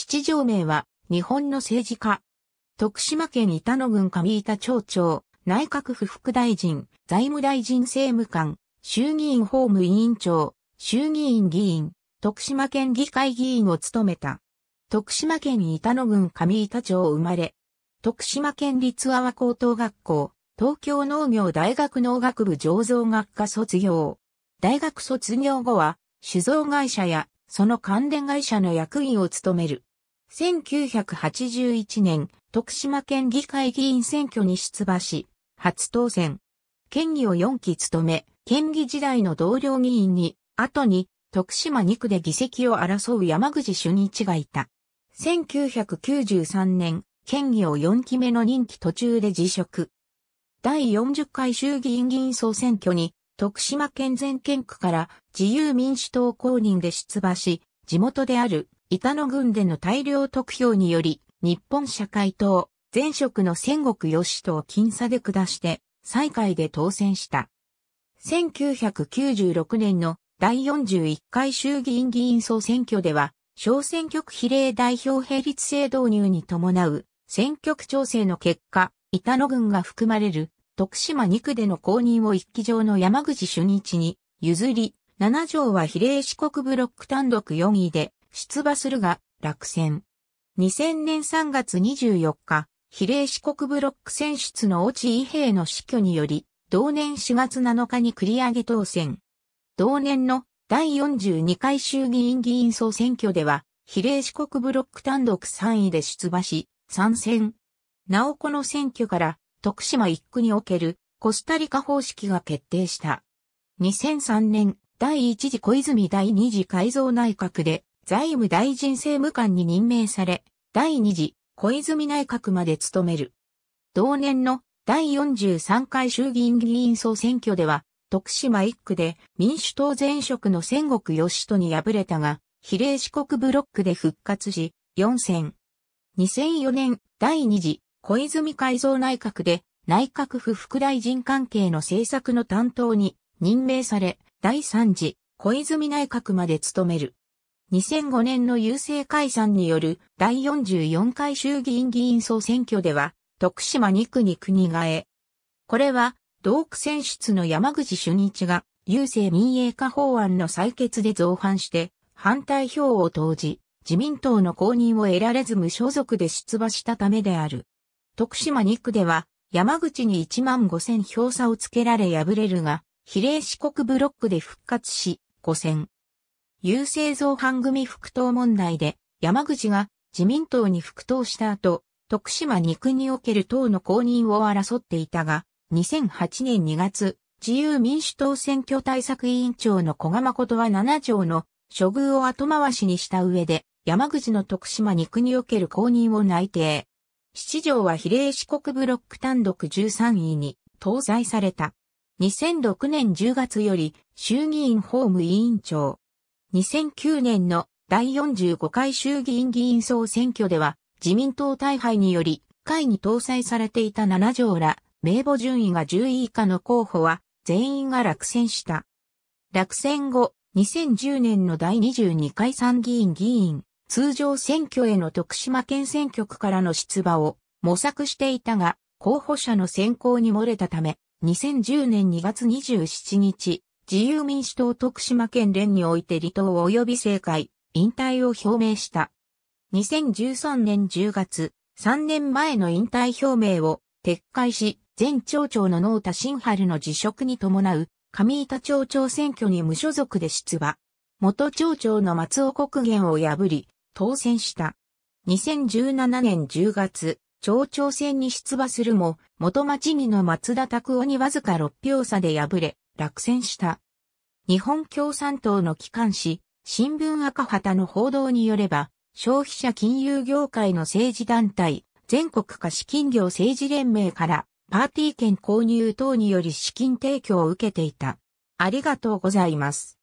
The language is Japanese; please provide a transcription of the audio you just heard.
七条名は、日本の政治家。徳島県板野郡上板町長、内閣府副大臣、財務大臣政務官、衆議院法務委員長、衆議院議員、徳島県議会議員を務めた。徳島県板野郡上板町生まれ。徳島県立阿波高等学校、東京農業大学農学部醸造学科卒業。大学卒業後は、酒造会社や、その関連会社の役員を務める。1981年、徳島県議会議員選挙に出馬し、初当選。県議を4期務め、県議時代の同僚議員に、後に、徳島2区で議席を争う山口俊一がいた。1993年、県議を4期目の任期途中で辞職。第40回衆議院議員総選挙に、徳島県全県区から自由民主党公認で出馬し、地元である板野軍での大量得票により、日本社会党、前職の戦国義党。僅差で下して、最下位で当選した。1996年の第41回衆議院議員総選挙では、小選挙区比例代表並立制導入に伴う選挙区調整の結果、板野軍が含まれる徳島2区での公認を一期上の山口主日に譲り、7条は比例四国ブロック単独4位で出馬するが、落選。2000年3月24日、比例四国ブロック選出の落伊兵の死去により、同年4月7日に繰り上げ当選。同年の第42回衆議院議員総選挙では、比例四国ブロック単独3位で出馬し、参戦。なおこの選挙から、徳島1区におけるコスタリカ方式が決定した。2003年、第1次小泉第2次改造内閣で、財務大臣政務官に任命され、第2次小泉内閣まで務める。同年の第43回衆議院議員総選挙では、徳島1区で民主党前職の戦国義人に敗れたが、比例四国ブロックで復活し、4選。2004年第2次小泉改造内閣で内閣府副大臣関係の政策の担当に任命され、第3次小泉内閣まで務める。2005年の郵政解散による第44回衆議院議員総選挙では、徳島2区に国替え。これは、同区選出の山口俊一が、郵政民営化法案の採決で造反して、反対票を投じ、自民党の公認を得られず無所属で出馬したためである。徳島2区では、山口に1万5千票差をつけられ敗れるが、比例四国ブロックで復活し、5千。郵政造反組復党問題で、山口が自民党に復党した後、徳島2区における党の公認を争っていたが、2008年2月、自由民主党選挙対策委員長の小賀誠は7条の処遇を後回しにした上で、山口の徳島2区における公認を内定。7条は比例四国ブロック単独13位に搭載された。2006年10月より衆議院法務委員長、2009年の第45回衆議院議員総選挙では、自民党大敗により、会に搭載されていた7条ら、名簿順位が10位以下の候補は、全員が落選した。落選後、2010年の第22回参議院議員、通常選挙への徳島県選挙区からの出馬を模索していたが、候補者の選考に漏れたため、2010年2月27日、自由民主党徳島県連において離党及び政界、引退を表明した。2013年10月、3年前の引退表明を撤回し、前町長の農田新春の辞職に伴う、上板町長選挙に無所属で出馬。元町長の松尾国元を破り、当選した。2017年10月、町長選に出馬するも、元町議の松田拓夫にわずか6票差で敗れ、落選した。日本共産党の機関紙、新聞赤旗の報道によれば、消費者金融業界の政治団体、全国貸金業政治連盟からパーティー券購入等により資金提供を受けていた。ありがとうございます。